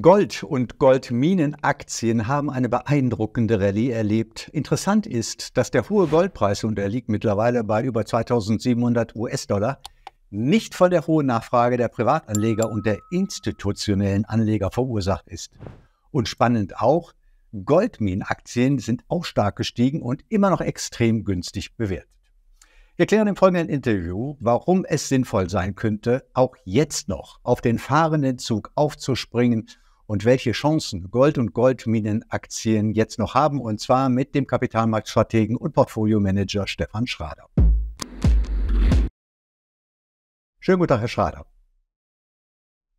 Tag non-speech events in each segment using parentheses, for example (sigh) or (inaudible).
Gold und Goldminenaktien haben eine beeindruckende Rallye erlebt. Interessant ist, dass der hohe Goldpreis, und er liegt mittlerweile bei über 2700 US-Dollar, nicht von der hohen Nachfrage der Privatanleger und der institutionellen Anleger verursacht ist. Und spannend auch, Goldminenaktien sind auch stark gestiegen und immer noch extrem günstig bewertet. Wir klären im folgenden Interview, warum es sinnvoll sein könnte, auch jetzt noch auf den fahrenden Zug aufzuspringen und welche Chancen Gold- und Goldminenaktien jetzt noch haben, und zwar mit dem Kapitalmarktstrategen und Portfoliomanager Stefan Schrader. Schönen guten Tag, Herr Schrader.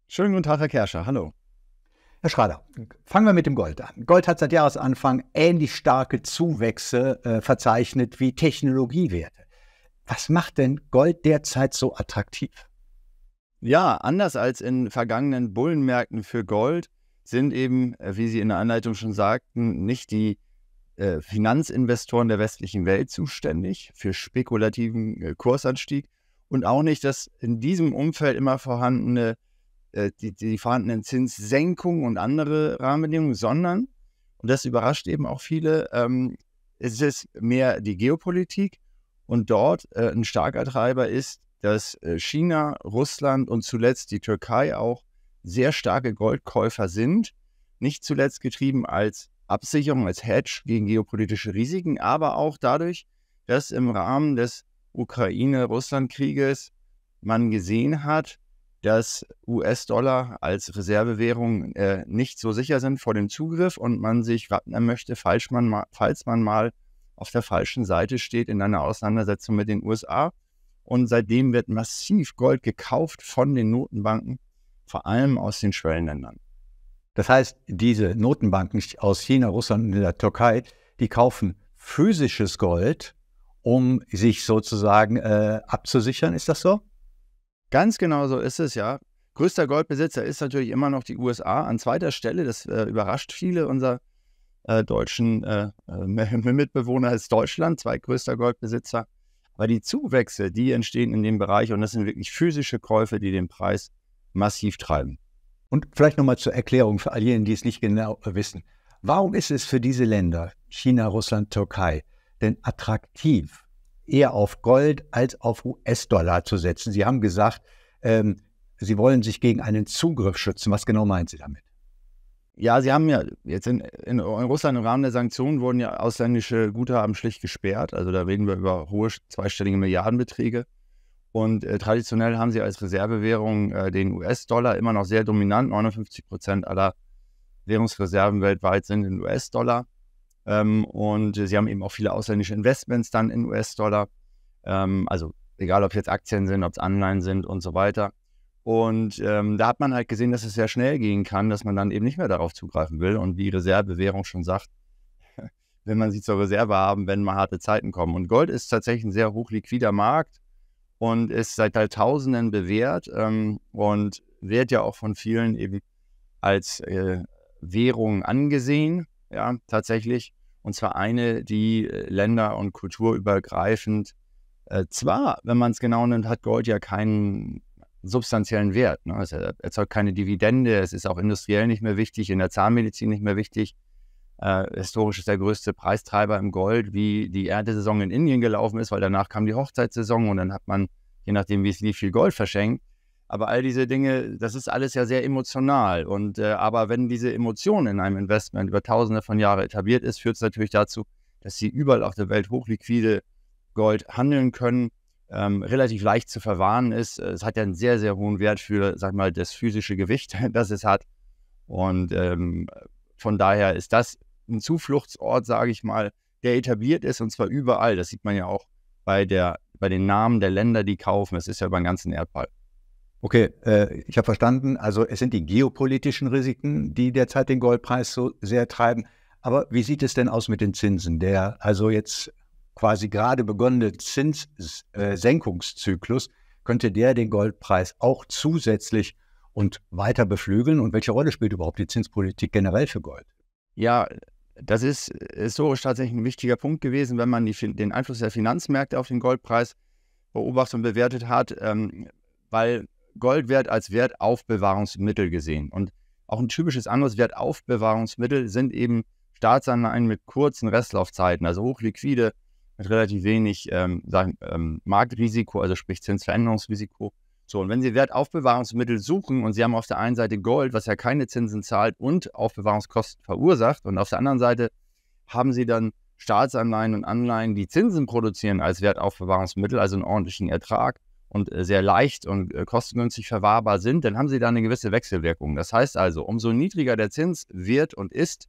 Schönen guten Tag, Herr Kerscher. Hallo. Herr Schrader, fangen wir mit dem Gold an. Gold hat seit Jahresanfang ähnlich starke Zuwächse äh, verzeichnet wie Technologiewerte. Was macht denn Gold derzeit so attraktiv? Ja, anders als in vergangenen Bullenmärkten für Gold sind eben, äh, wie Sie in der Anleitung schon sagten, nicht die äh, Finanzinvestoren der westlichen Welt zuständig für spekulativen äh, Kursanstieg und auch nicht das in diesem Umfeld immer vorhandene, die, die vorhandenen Zinssenkungen und andere Rahmenbedingungen, sondern, und das überrascht eben auch viele, ähm, es ist mehr die Geopolitik und dort ein starker Treiber ist dass äh, China, Russland und zuletzt die Türkei auch sehr starke Goldkäufer sind. Nicht zuletzt getrieben als Absicherung, als Hedge gegen geopolitische Risiken, aber auch dadurch, dass im Rahmen des Ukraine-Russland-Krieges man gesehen hat, dass US-Dollar als Reservewährung äh, nicht so sicher sind vor dem Zugriff und man sich wappnen möchte, falls man, mal, falls man mal auf der falschen Seite steht in einer Auseinandersetzung mit den USA. Und seitdem wird massiv Gold gekauft von den Notenbanken, vor allem aus den Schwellenländern. Das heißt, diese Notenbanken aus China, Russland und der Türkei, die kaufen physisches Gold, um sich sozusagen äh, abzusichern. Ist das so? Ganz genau so ist es, ja. Größter Goldbesitzer ist natürlich immer noch die USA an zweiter Stelle. Das äh, überrascht viele unserer äh, deutschen äh, äh, (laughs) Mitbewohner ist Deutschland, zweitgrößter Goldbesitzer. Weil die Zuwächse, die entstehen in dem Bereich und das sind wirklich physische Käufe, die den Preis massiv treiben. Und vielleicht nochmal zur Erklärung für all jenen, die es nicht genau wissen. Warum ist es für diese Länder, China, Russland, Türkei, denn attraktiv, eher auf Gold als auf US-Dollar zu setzen? Sie haben gesagt, ähm, Sie wollen sich gegen einen Zugriff schützen. Was genau meinen Sie damit? Ja, sie haben ja jetzt in, in, in, Russland im Rahmen der Sanktionen wurden ja ausländische Guthaben schlicht gesperrt. Also da reden wir über hohe zweistellige Milliardenbeträge. Und äh, traditionell haben sie als Reservewährung äh, den US-Dollar immer noch sehr dominant. 59 Prozent aller Währungsreserven weltweit sind in US-Dollar. Ähm, und sie haben eben auch viele ausländische Investments dann in US-Dollar. Ähm, also egal, ob jetzt Aktien sind, ob es Anleihen sind und so weiter. Und ähm, da hat man halt gesehen, dass es sehr schnell gehen kann, dass man dann eben nicht mehr darauf zugreifen will. Und wie Reservewährung schon sagt, (laughs) wenn man sie zur Reserve haben, wenn mal harte Zeiten kommen. Und Gold ist tatsächlich ein sehr hochliquider Markt und ist seit Tausenden bewährt ähm, und wird ja auch von vielen eben als äh, Währung angesehen, ja, tatsächlich. Und zwar eine, die äh, länder- und kulturübergreifend, äh, zwar, wenn man es genau nimmt, hat Gold ja keinen substanziellen Wert. Ne? Also, es erzeugt keine Dividende, es ist auch industriell nicht mehr wichtig, in der Zahnmedizin nicht mehr wichtig. Äh, historisch ist der größte Preistreiber im Gold, wie die Erntesaison in Indien gelaufen ist, weil danach kam die Hochzeitssaison und dann hat man, je nachdem wie es lief, viel Gold verschenkt. Aber all diese Dinge, das ist alles ja sehr emotional. Und äh, aber wenn diese Emotion in einem Investment über Tausende von Jahren etabliert ist, führt es natürlich dazu, dass sie überall auf der Welt hochliquide Gold handeln können ähm, relativ leicht zu verwahren ist. Es hat ja einen sehr, sehr hohen Wert für, sag mal, das physische Gewicht, (laughs) das es hat. Und ähm, von daher ist das ein Zufluchtsort, sage ich mal, der etabliert ist und zwar überall. Das sieht man ja auch bei, der, bei den Namen der Länder, die kaufen. Es ist ja über den ganzen Erdball. Okay, äh, ich habe verstanden. Also es sind die geopolitischen Risiken, die derzeit den Goldpreis so sehr treiben. Aber wie sieht es denn aus mit den Zinsen? Der, also jetzt quasi gerade begonnene Zinssenkungszyklus, äh, könnte der den Goldpreis auch zusätzlich und weiter beflügeln? Und welche Rolle spielt überhaupt die Zinspolitik generell für Gold? Ja, das ist historisch tatsächlich ein wichtiger Punkt gewesen, wenn man die, den Einfluss der Finanzmärkte auf den Goldpreis beobachtet und bewertet hat, ähm, weil Gold wird als Wertaufbewahrungsmittel gesehen. Und auch ein typisches anderes Wertaufbewahrungsmittel sind eben Staatsanleihen mit kurzen Restlaufzeiten, also hochliquide mit relativ wenig ähm, sagen, ähm, Marktrisiko, also sprich Zinsveränderungsrisiko. So, und wenn Sie Wertaufbewahrungsmittel suchen und Sie haben auf der einen Seite Gold, was ja keine Zinsen zahlt und Aufbewahrungskosten verursacht, und auf der anderen Seite haben Sie dann Staatsanleihen und Anleihen, die Zinsen produzieren als Wertaufbewahrungsmittel, also einen ordentlichen Ertrag und äh, sehr leicht und äh, kostengünstig verwahrbar sind, dann haben Sie da eine gewisse Wechselwirkung. Das heißt also, umso niedriger der Zins wird und ist,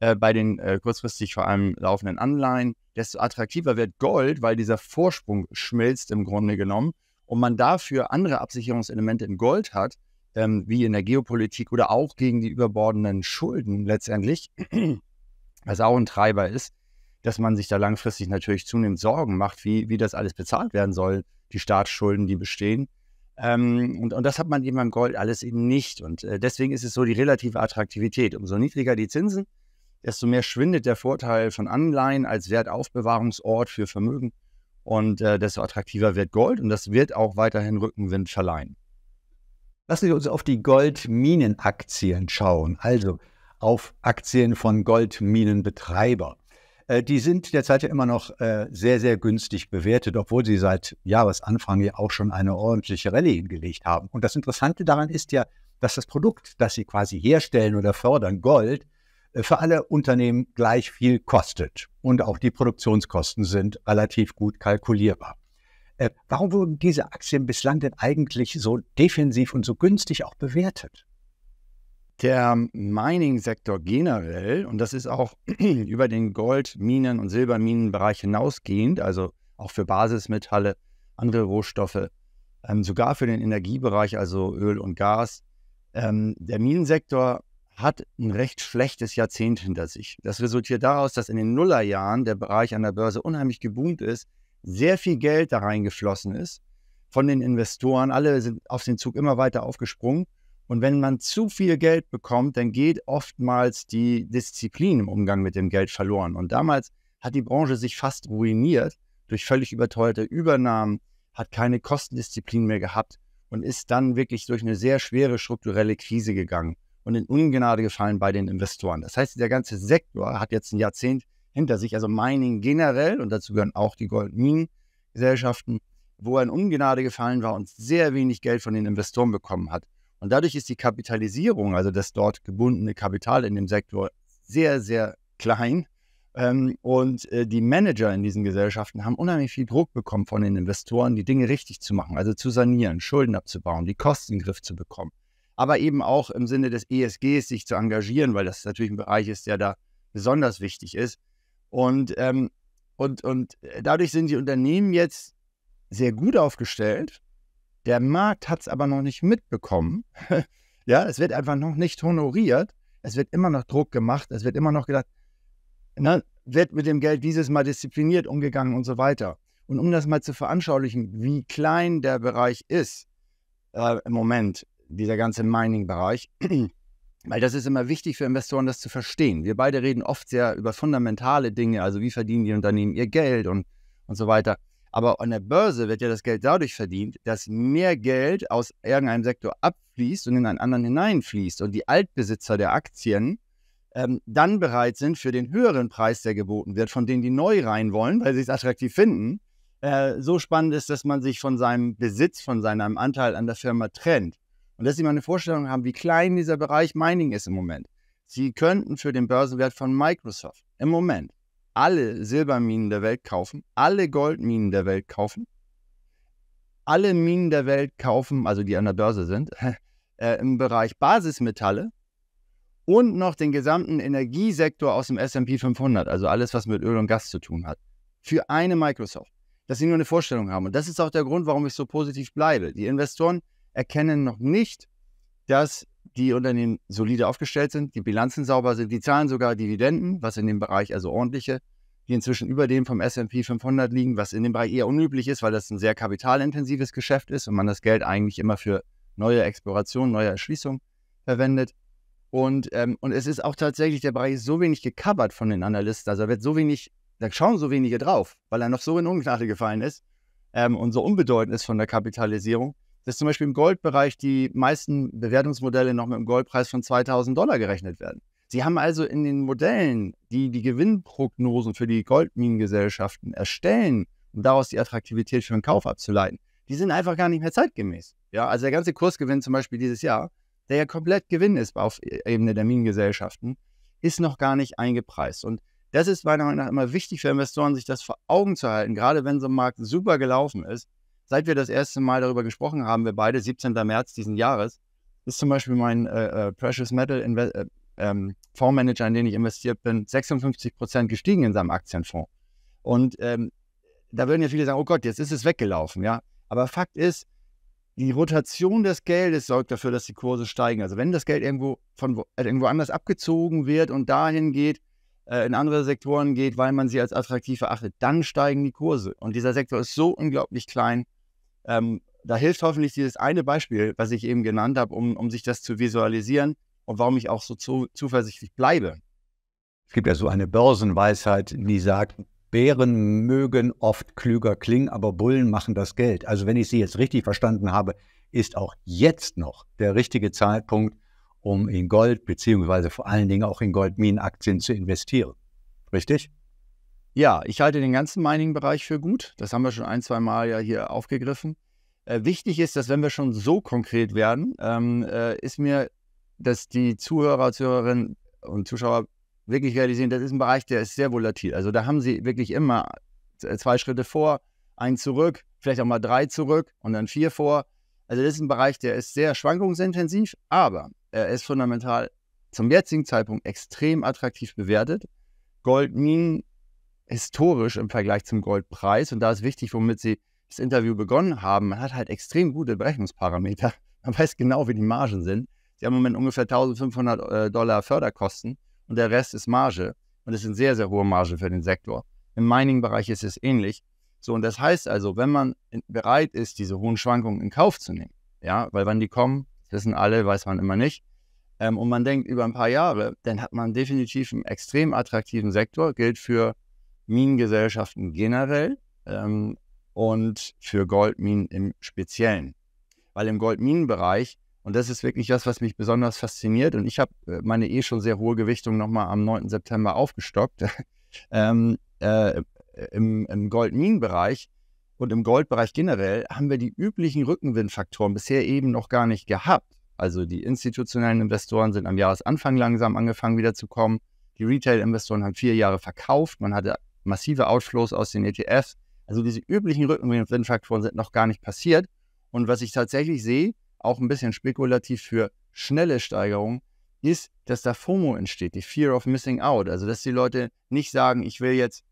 äh, bei den äh, kurzfristig vor allem laufenden Anleihen, desto attraktiver wird Gold, weil dieser Vorsprung schmilzt im Grunde genommen und man dafür andere Absicherungselemente in Gold hat, ähm, wie in der Geopolitik oder auch gegen die überbordenden Schulden letztendlich, (clears throat) was auch ein Treiber ist, dass man sich da langfristig natürlich zunehmend Sorgen macht, wie, wie das alles bezahlt werden soll, die Staatsschulden, die bestehen. Ähm, und, und das hat man eben beim Gold alles eben nicht. Und äh, deswegen ist es so die relative Attraktivität. Umso niedriger die Zinsen, desto mehr schwindet der Vorteil von Anleihen als Wertaufbewahrungsort für Vermögen und äh, desto attraktiver wird Gold und das wird auch weiterhin Rückenwind verleihen. Lassen Sie uns auf die Goldminenaktien schauen, also auf Aktien von Goldminenbetreiber. Äh, die sind derzeit ja immer noch äh, sehr, sehr günstig bewertet, obwohl sie seit Jahresanfang ja auch schon eine ordentliche Rallye hingelegt haben. Und das Interessante daran ist ja, dass das Produkt, das sie quasi herstellen oder fördern, Gold, äh, für alle Unternehmen gleich viel kostet. Und auch die Produktionskosten sind relativ gut kalkulierbar. Äh, warum wurden diese Aktien bislang denn eigentlich so defensiv und so günstig auch bewertet? Der Mining-Sektor generell, und das ist auch (clears throat) über den Goldminen- und Silberminenbereich hinausgehend, also auch für Basismetalle, andere Rohstoffe, ähm, sogar für den Energiebereich, also Öl und Gas. Ähm, der Minensektor hat ein recht schlechtes Jahrzehnt hinter sich. Das resultiert daraus, dass in den Nullerjahren der Bereich an der Börse unheimlich geboomt ist, sehr viel Geld da reingeflossen ist von den Investoren. Alle sind auf den Zug immer weiter aufgesprungen. Und wenn man zu viel Geld bekommt, dann geht oftmals die Disziplin im Umgang mit dem Geld verloren. Und damals hat die Branche sich fast ruiniert durch völlig überteuerte Übernahmen, hat keine Kostendisziplin mehr gehabt und ist dann wirklich durch eine sehr schwere strukturelle Krise gegangen und in Ungnade gefallen bei den Investoren. Das heißt, der ganze Sektor hat jetzt ein Jahrzehnt hinter sich, also Mining generell, und dazu gehören auch die Goldminen-Gesellschaften, wo er in Ungnade gefallen war und sehr wenig Geld von den Investoren bekommen hat. Und dadurch ist die Kapitalisierung, also das dort gebundene Kapital in dem Sektor, sehr, sehr klein. Ähm, und äh, die Manager in diesen Gesellschaften haben unheimlich viel Druck bekommen von den Investoren, die Dinge richtig zu machen, also zu sanieren, Schulden abzubauen, die Kosten in den Griff zu bekommen aber eben auch im Sinne des ESGs sich zu engagieren, weil das natürlich ein Bereich ist, der da besonders wichtig ist. Und, ähm, und, und äh, dadurch sind die Unternehmen jetzt sehr gut aufgestellt. Der Markt hat es aber noch nicht mitbekommen. (laughs) ja, es wird einfach noch nicht honoriert. Es wird immer noch Druck gemacht. Es wird immer noch gedacht, na, ne, wird mit dem Geld dieses Mal diszipliniert umgegangen und so weiter. Und um das mal zu veranschaulichen, wie klein der Bereich ist äh, im Moment, dieser ganze Mining-Bereich, (clears throat) weil das ist immer wichtig für Investoren, das zu verstehen. Wir beide reden oft sehr über fundamentale Dinge, also wie verdienen die Unternehmen ihr Geld und, und so weiter. Aber an der Börse wird ja das Geld dadurch verdient, dass mehr Geld aus irgendeinem Sektor abfließt und in einen anderen hineinfließt und die Altbesitzer der Aktien ähm, dann bereit sind, für den höheren Preis, der geboten wird, von denen die neu rein wollen, weil sie es attraktiv finden, äh, so spannend ist, dass man sich von seinem Besitz, von seinem Anteil an der Firma trennt. Und dass Sie mal eine Vorstellung haben, wie klein dieser Bereich Mining ist im Moment. Sie könnten für den Börsenwert von Microsoft im Moment alle Silberminen der Welt kaufen, alle Goldminen der Welt kaufen, alle Minen der Welt kaufen, also die an der Börse sind, (laughs) äh, im Bereich Basismetalle und noch den gesamten Energiesektor aus dem SP 500, also alles, was mit Öl und Gas zu tun hat, für eine Microsoft. Dass sie nur eine Vorstellung haben. Und das ist auch der Grund, warum ich so positiv bleibe. Die Investoren erkennen noch nicht, dass die Unternehmen solide aufgestellt sind, die Bilanzen sauber sind, die zahlen sogar Dividenden, was in dem Bereich also ordentliche, die inzwischen über dem vom S&P 500 liegen, was in dem Bereich eher unüblich ist, weil das ein sehr kapitalintensives Geschäft ist und man das Geld eigentlich immer für neue Explorationen, neue Erschließungen verwendet. Und, ähm, und es ist auch tatsächlich, der Bereich ist so wenig gecovert von den Analysten, also wird so wenig, da schauen so wenige drauf, weil er noch so in Ungnade gefallen ist ähm, und so unbedeutend ist von der Kapitalisierung, dass zum Beispiel im Goldbereich die meisten Bewertungsmodelle noch mit einem Goldpreis von 2000 Dollar gerechnet werden. Sie haben also in den Modellen, die die Gewinnprognosen für die Goldminengesellschaften erstellen, um daraus die Attraktivität für den Kauf abzuleiten, die sind einfach gar nicht mehr zeitgemäß. Ja, also der ganze Kursgewinn zum Beispiel dieses Jahr, der ja komplett Gewinn ist auf e-, Ebene der Minengesellschaften, ist noch gar nicht eingepreist. Und das ist meiner Meinung nach immer wichtig für Investoren, sich das vor Augen zu halten, gerade wenn so ein Markt super gelaufen ist, seit wir das erste Mal darüber gesprochen haben, wir beide, 17. März diesen Jahres, ist zum Beispiel mein äh, äh, Precious Metal Inve äh, ähm, Fondsmanager, in den ich investiert bin, 56 Prozent gestiegen in seinem Aktienfonds. Und ähm, da würden ja viele sagen, oh Gott, jetzt ist es weggelaufen, ja. Aber Fakt ist, die Rotation des Geldes sorgt dafür, dass die Kurse steigen. Also wenn das Geld irgendwo von wo, also irgendwo anders abgezogen wird und dahin geht, äh, in andere Sektoren geht, weil man sie als attraktiv erachtet, dann steigen die Kurse. Und dieser Sektor ist so unglaublich klein, ähm, da hilft hoffentlich dieses eine Beispiel, was ich eben genannt habe, um, um sich das zu visualisieren und warum ich auch so zu, zuversichtlich bleibe. Es gibt ja so eine Börsenweisheit, die sagt, Bären mögen oft klüger klingen, aber Bullen machen das Geld. Also wenn ich Sie jetzt richtig verstanden habe, ist auch jetzt noch der richtige Zeitpunkt, um in Gold beziehungsweise vor allen Dingen auch in Goldminenaktien zu investieren. Richtig? Ja, ich halte den ganzen Mining-Bereich für gut. Das haben wir schon ein, zwei Mal ja hier aufgegriffen. Äh, wichtig ist, dass wenn wir schon so konkret werden, ähm, äh, ist mir, dass die Zuhörer, Zuhörerinnen und Zuschauer wirklich realisieren, das ist ein Bereich, der ist sehr volatil. Also da haben sie wirklich immer äh, zwei Schritte vor, einen zurück, vielleicht auch mal drei zurück und dann vier vor. Also das ist ein Bereich, der ist sehr schwankungsintensiv, aber er ist fundamental zum jetzigen Zeitpunkt extrem attraktiv bewertet. Goldminen historisch im Vergleich zum Goldpreis. Und da ist wichtig, womit Sie das Interview begonnen haben. Man hat halt extrem gute Berechnungsparameter. (laughs) Man weiß genau, wie die Margen sind. Sie haben im Moment ungefähr 1500 äh, Dollar Förderkosten und der Rest ist Marge. Und das sind sehr, sehr hohe Margen für den Sektor. Im Mining-Bereich ist es ähnlich. So, und das heißt also, wenn man bereit ist, diese hohen Schwankungen in Kauf zu nehmen, ja, weil wann die kommen, wissen alle, weiß man immer nicht, ähm, und man denkt über ein paar Jahre, dann hat man definitiv einen extrem attraktiven Sektor, gilt für Minengesellschaften generell ähm, und für Goldminen im Speziellen. Weil im Goldminenbereich, und das ist wirklich das, was mich besonders fasziniert, und ich habe äh, meine eh schon sehr hohe Gewichtung nochmal am 9. September aufgestockt, (laughs) ähm, äh, im, im Goldminenbereich und im Goldbereich generell haben wir die üblichen Rückenwindfaktoren bisher eben noch gar nicht gehabt. Also die institutionellen Investoren sind am Jahresanfang langsam angefangen wiederzukommen. Die Retail-Investoren haben vier Jahre verkauft. Man hatte massive Outflows aus den ETFs. Also diese üblichen Rückenwindfaktoren sind noch gar nicht passiert. Und was ich tatsächlich sehe, auch ein bisschen spekulativ für schnelle Steigerungen, ist, dass da FOMO entsteht, die Fear of Missing Out. Also, dass die Leute nicht sagen, ich will jetzt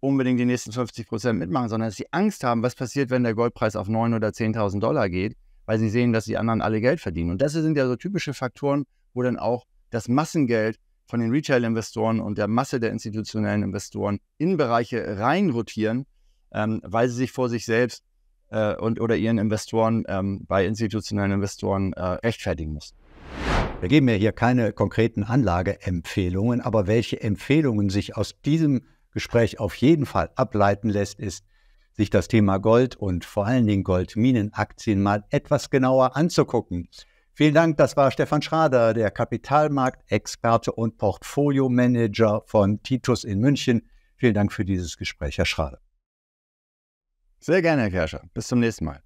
unbedingt die nächsten 50 Prozent mitmachen, sondern dass sie Angst haben, was passiert, wenn der Goldpreis auf 9.000 oder 10.000 Dollar geht, weil sie sehen, dass die anderen alle Geld verdienen. Und das sind ja so typische Faktoren, wo dann auch das Massengeld von den Retail-Investoren und der Masse der institutionellen Investoren in Bereiche reinrotieren, ähm, weil sie sich vor sich selbst äh, und oder ihren Investoren ähm, bei institutionellen Investoren äh, rechtfertigen müssen. Wir geben ja hier keine konkreten Anlageempfehlungen, aber welche Empfehlungen sich aus diesem Gespräch auf jeden Fall ableiten lässt, ist, sich das Thema Gold und vor allen Dingen Goldminenaktien mal etwas genauer anzugucken. Vielen Dank, das war Stefan Schrader, der Kapitalmarktexperte und Portfoliomanager von Titus in München. Vielen Dank für dieses Gespräch, Herr Schrader. Sehr gerne, Herr Kerscher. Bis zum nächsten Mal.